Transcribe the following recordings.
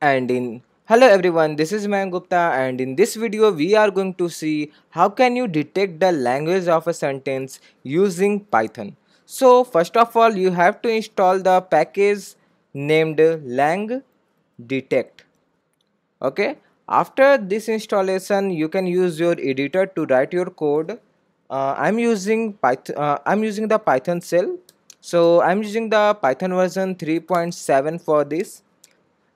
and in Hello everyone, this is Mayank Gupta and in this video we are going to see how can you detect the language of a sentence using Python. So first of all you have to install the package named lang detect. Okay, after this installation you can use your editor to write your code. Uh, I'm using Python, uh, I'm using the Python cell. So I'm using the Python version 3.7 for this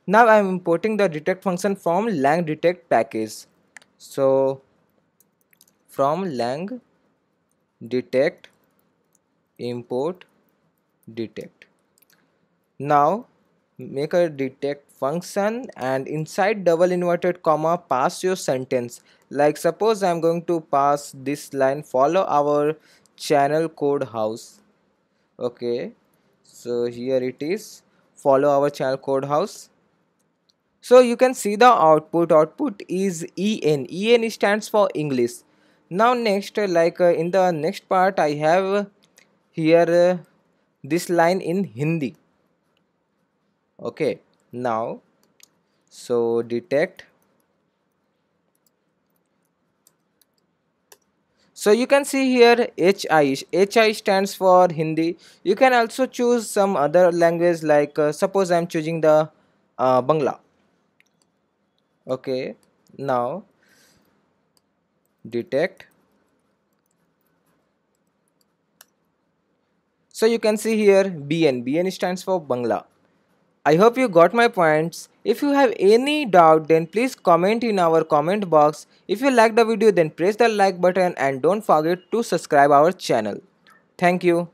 now I am importing the detect function from lang detect package. So from lang detect import detect. Now make a detect function and inside double inverted comma pass your sentence. Like suppose I am going to pass this line follow our channel code house. Okay. So here it is follow our channel code house so you can see the output, output is EN, EN stands for English. Now next, like uh, in the next part, I have here uh, this line in Hindi. Okay, now, so detect So you can see here HI, HI stands for Hindi. You can also choose some other language like uh, suppose I am choosing the uh, Bangla okay now detect so you can see here bn bn stands for bangla i hope you got my points if you have any doubt then please comment in our comment box if you like the video then press the like button and don't forget to subscribe our channel thank you